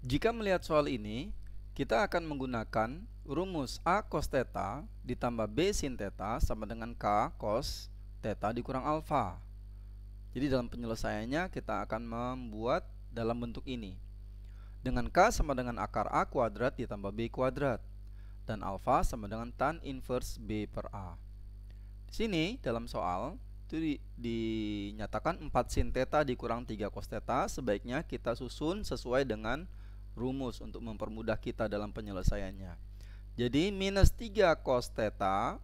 Jika melihat soal ini, kita akan menggunakan rumus A cos theta ditambah B sin theta sama dengan K cos theta dikurang alfa. Jadi dalam penyelesaiannya kita akan membuat dalam bentuk ini. Dengan K sama dengan akar A kuadrat ditambah B kuadrat dan alfa sama dengan tan inverse B per A. Di sini dalam soal itu di, dinyatakan 4 sin theta dikurang 3 cos theta sebaiknya kita susun sesuai dengan rumus untuk mempermudah kita dalam penyelesaiannya. Jadi minus 3 cos theta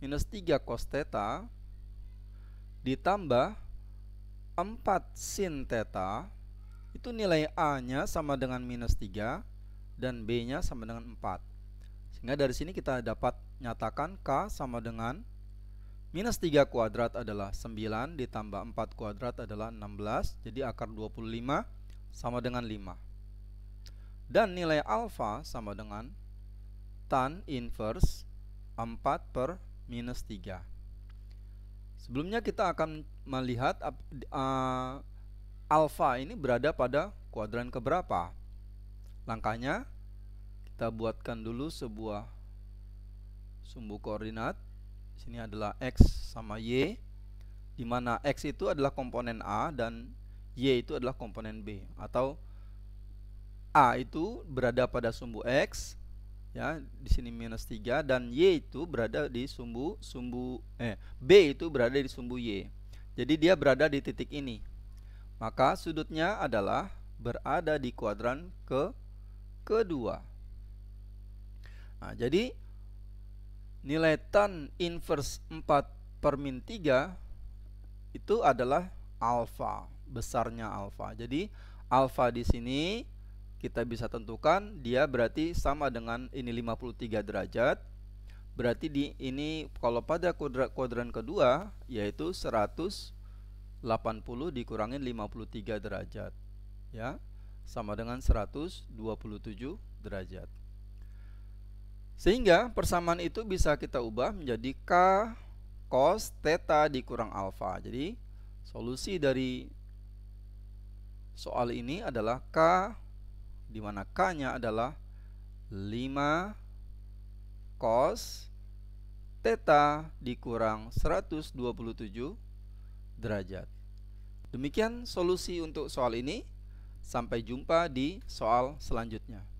minus 3 cos theta ditambah 4 sin theta itu nilai A-nya sama dengan minus 3 dan B-nya sama dengan 4. Sehingga dari sini kita dapat nyatakan K sama dengan Minus 3 kuadrat adalah 9 ditambah 4 kuadrat adalah 16 Jadi akar 25 sama dengan 5 dan nilai alfa sama dengan tan inverse 4 per minus 3 sebelumnya kita akan melihat uh, alfa ini berada pada kuadran keberapa langkahnya kita buatkan dulu sebuah sumbu koordinat sini adalah x sama y di mana x itu adalah komponen a dan y itu adalah komponen b atau A itu berada pada sumbu X ya di sini minus 3 dan Y itu berada di sumbu sumbu eh B itu berada di sumbu Y jadi dia berada di titik ini maka sudutnya adalah berada di kuadran ke kedua nah, jadi nilai tan inverse 4 per min 3 itu adalah alfa besarnya alfa jadi alfa di sini kita bisa tentukan dia berarti sama dengan ini 53 derajat berarti di ini kalau pada kuadran, kuadran kedua yaitu 180 dikurangin 53 derajat ya sama dengan 127 derajat sehingga persamaan itu bisa kita ubah menjadi k cos theta dikurang alfa jadi solusi dari soal ini adalah k di mana K-nya adalah 5 cos theta dikurang 127 derajat. Demikian solusi untuk soal ini. Sampai jumpa di soal selanjutnya.